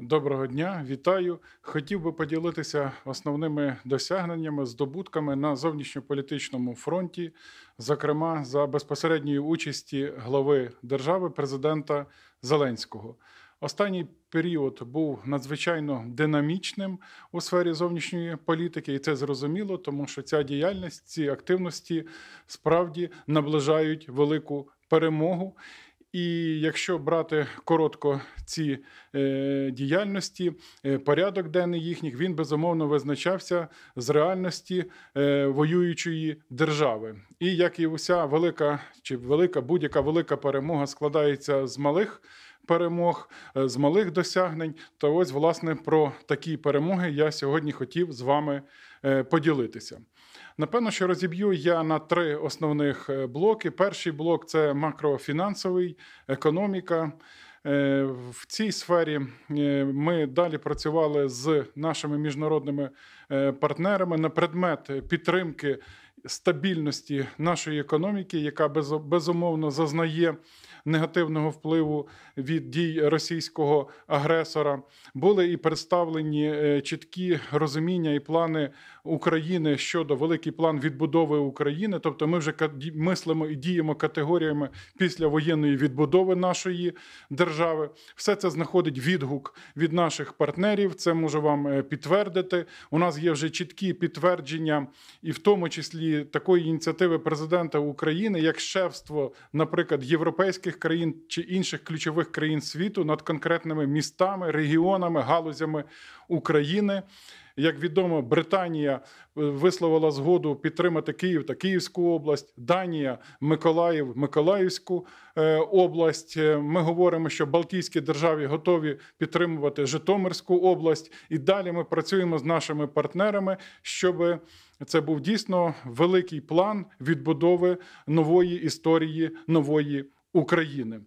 Доброго дня, вітаю. Хотів би поділитися основними досягненнями, здобутками на зовнішньополітичному фронті, зокрема за безпосередньої участі глави держави президента Зеленського. Останній період був надзвичайно динамічним у сфері зовнішньої політики, і це зрозуміло, тому що ця діяльність, ці активності справді наближають велику перемогу. І якщо брати коротко ці е, діяльності, е, порядок денний їхніх він безумовно визначався з реальності е, воюючої держави. І як і уся велика чи велика будь-яка велика перемога складається з малих. Перемог з малих досягнень, Та ось власне про такі перемоги я сьогодні хотів з вами поділитися. Напевно, що розіб'ю я на три основних е, блоки. Перший блок це макрофінансовий, економіка. Е, в цій сфері е, ми далі працювали з нашими міжнародними партнерами на предмет підтримки стабільності нашої економіки, яка безумовно зазнає негативного впливу від дій російського агресора, були і представлені е, чіткі розуміння і плани України щодо великий план відбудови України. Тобто, ми вже мислимо і діємо категоріями після воєнної відбудови нашої держави. Все це знаходить відгук від наших партнерів. Це можу вам е, підтвердити. У нас є вже чіткі підтвердження, і в тому числі такої ініціативи президента України, як шефство, наприклад, європейських країн чи інших ключових країн світу над конкретними містами, регіонами, галузями України. Як відомо, Британія е, висловила згоду підтримати Київ та Київську область, Данія, Миколаїв, Миколаївську е, область. Е, ми говоримо, що Балтійські держави готові підтримувати Житомирську область, і далі ми працюємо з нашими партнерами, щоб це був дійсно великий план відбудови нової історії нової України.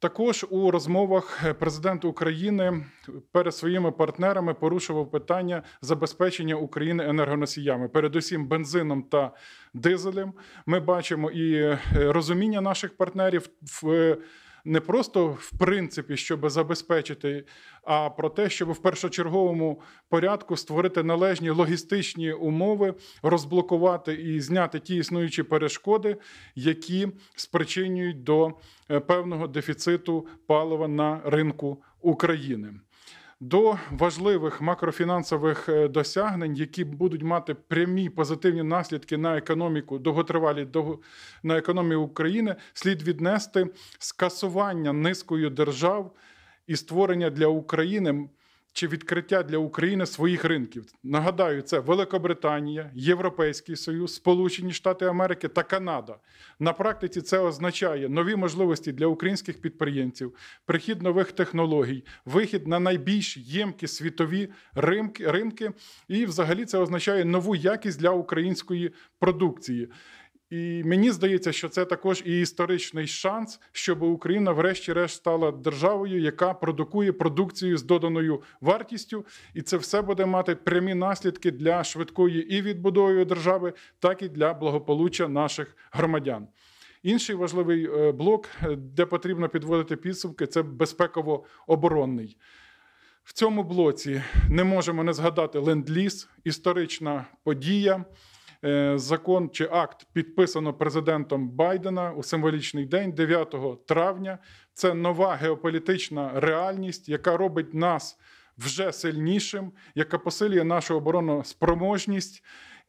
Також у розмовах е, президент України перед своїми партнерами порушував питання забезпечення України енергоносіями, передусім бензином та дизелем. Ми бачимо і е, розуміння наших партнерів в. Е, не просто в принципі, щоб забезпечити, а про те, щоб в першочерговому порядку створити належні логістичні умови, розблокувати і зняти ті існуючі перешкоди, які спричинюють до е, певного дефіциту палива на ринку України до важливих макрофінансових е, досягнень, які будуть мати прямі позитивні наслідки на економіку, довготривалі на економію України, слід віднести скасування низкою держав і створення для України чи відкриття для України своїх ринків. Нагадаю, це Великобританія, Європейський Союз, Сполучені Штати Америки та Канада. На практиці це означає нові можливості для українських підприємців, прихід нових технологій, вихід на найбільш ємкі світові ринки, ринки. І, взагалі, це означає нову якість для української продукції. І мені здається, що це також і історичний шанс, щоб Україна, врешті-решт, стала державою, яка продукує продукцію з доданою вартістю, і це все буде мати прямі наслідки для швидкої і відбудови держави, так і для благополуччя наших громадян. Інший важливий е, блок, е, де потрібно підводити підсумки, це безпеково-оборонний. В цьому блоці не можемо не згадати ленд-ліз, історична подія. Е, закон чи акт підписано президентом Байдена у символічний день 9 травня. Це нова геополітична реальність, яка робить нас вже сильнішим, яка посилює нашу оборонну спроможність.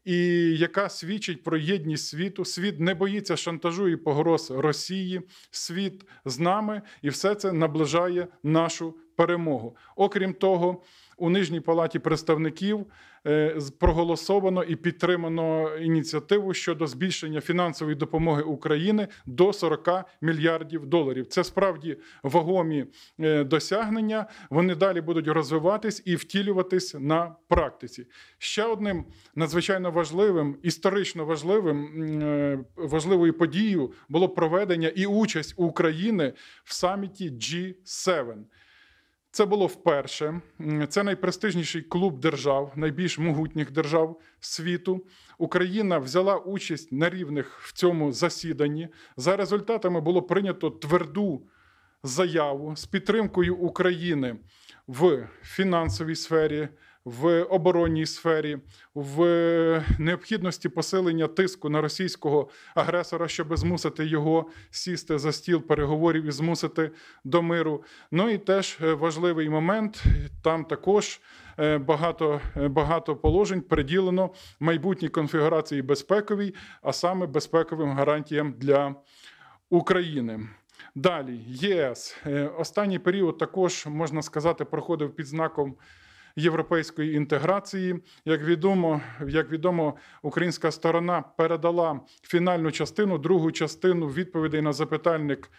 І яка свідчить про єдність світу, світ не боїться шантажу і погроз Росії, світ з нами, і все це наближає нашу перемогу. Окрім того, у нижній палаті представників Е, проголосовано і підтримано ініціативу щодо збільшення фінансової допомоги України до 40 мільярдів доларів. Це справді вагомі е, досягнення. Вони далі будуть розвиватись і втілюватись на практиці. Ще одним надзвичайно важливим історично важливим е, важливою подією було проведення і участь України в саміті G7. Це було вперше. Це найпрестижніший клуб держав, найбільш могутніх держав світу. Україна взяла участь на рівних в цьому засіданні. За результатами було прийнято тверду заяву з підтримкою України в фінансовій сфері в оборонній сфері, в необхідності посилення тиску на російського агресора, щоб змусити його сісти за стіл переговорів і змусити до миру. Ну і теж е, важливий момент там також. Е, багато е, багато положень приділено майбутній конфігурації безпековій, а саме безпековим гарантіям для України. Далі ЄС останній період також можна сказати проходив під знаком європейської інтеграції. Як відомо, як відомо, українська сторона передала фінальну частину, другу частину відповідей на запитальник.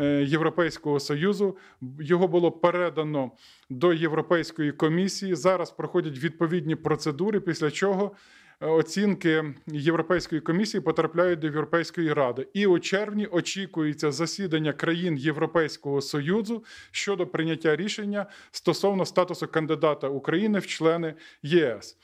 Е, Європейського союзу його було передано до Європейської комісії. Зараз проходять відповідні процедури, після чого Е, оцінки Європейської комісії потрапляють до Європейської ради. І у червні очікується засідання країн Європейського союзу щодо прийняття рішення стосовно статусу кандидата України в члени ЄС.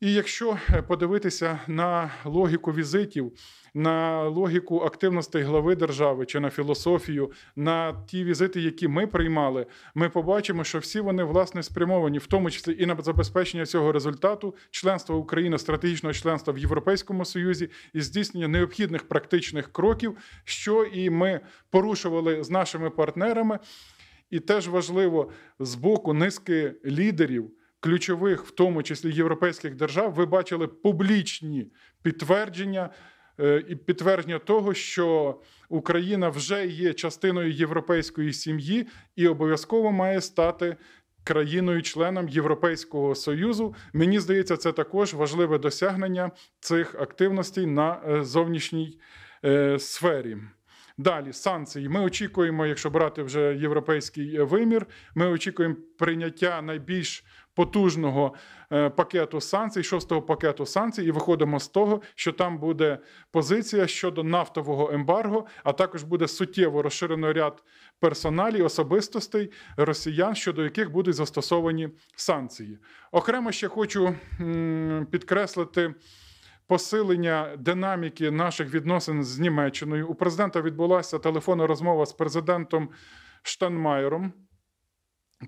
І якщо е, подивитися на логіку візитів, на логіку активності глави держави чи на філософію, на ті візити, які ми приймали, ми побачимо, що всі вони власне спрямовані, в тому числі і на забезпечення цього результату членства України, стратегічного членства в Європейському Союзі і здійснення необхідних практичних кроків, що і ми порушували з нашими партнерами, і теж важливо з боку низки лідерів ключових, в тому числі європейських держав, ви бачили публічні підтвердження е, і підтвердження того, що Україна вже є частиною європейської сім'ї і обов'язково має стати. Країною-членом Європейського союзу мені здається, це також важливе досягнення цих активностей на е, зовнішній е, сфері. Далі санкції. Ми очікуємо, якщо брати вже європейський е, вимір, ми очікуємо прийняття найбільш потужного е, пакету санкцій, шостого пакету санкцій, і виходимо з того, що там буде позиція щодо нафтового ембарго, а також буде суттєво розширено ряд персоналій, особистостей росіян, щодо яких будуть застосовані санкції. Окремо ще хочу підкреслити посилення динаміки наших відносин з Німеччиною. У президента відбулася телефонна розмова з президентом Штанмайером.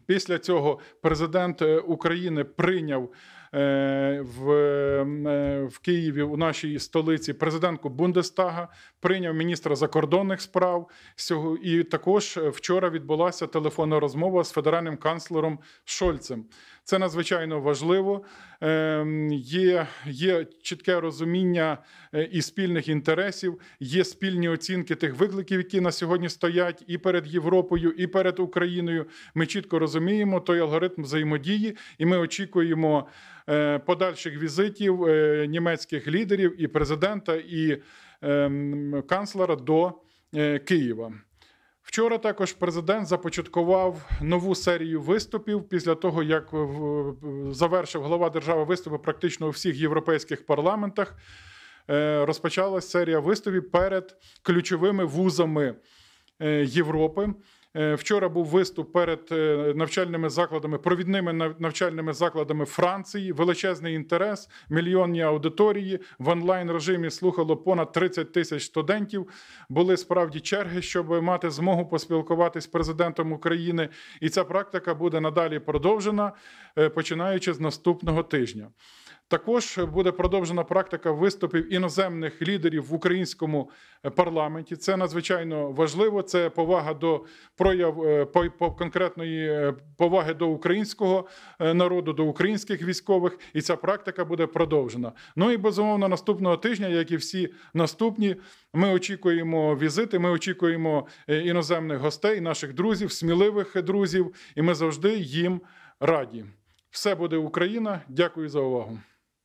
Після цього президент е, України прийняв е, в е, в Києві у нашій столиці президентку Бундестага, прийняв міністра закордонних справ. І також вчора відбулася телефонна розмова з федеральним канцлером Шольцем. Це надзвичайно важливо. Ем, є є чітке розуміння е, і спільних інтересів, є спільні оцінки тих викликів, які на сьогодні стоять і перед Європою, і перед Україною. Ми чітко розуміємо той алгоритм взаємодії, і ми очікуємо е, подальших візитів е, німецьких лідерів і президента і ем, канцлера до Києва. Вчора також президент започаткував нову серію виступів після того, як завершив глава держави виступи практично у всіх європейських парламентах. Е, Розпочалася серія виступів перед ключовими вузами Е, Європи. Е, вчора був виступ перед е, навчальними закладами, провідними навчальними закладами Франції. Величезний інтерес, мільйонні аудиторії в онлайн режимі слухало понад 30 тисяч студентів. Були справді черги, щоб мати змогу поспілкуватися з президентом України, і ця практика буде надалі продовжена, починаючи з наступного тижня. Також буде продовжена практика виступів іноземних лідерів в українському е, парламенті. Це надзвичайно важливо. Це повага до прояв е, по конкретної е, поваги до українського народу, до українських військових, і ця практика буде продовжена. Ну і безумовно, наступного тижня, як і всі наступні, ми очікуємо візити. Ми очікуємо іноземних гостей, наших друзів, сміливих друзів, і ми завжди їм раді. Все буде Україна. Дякую за увагу.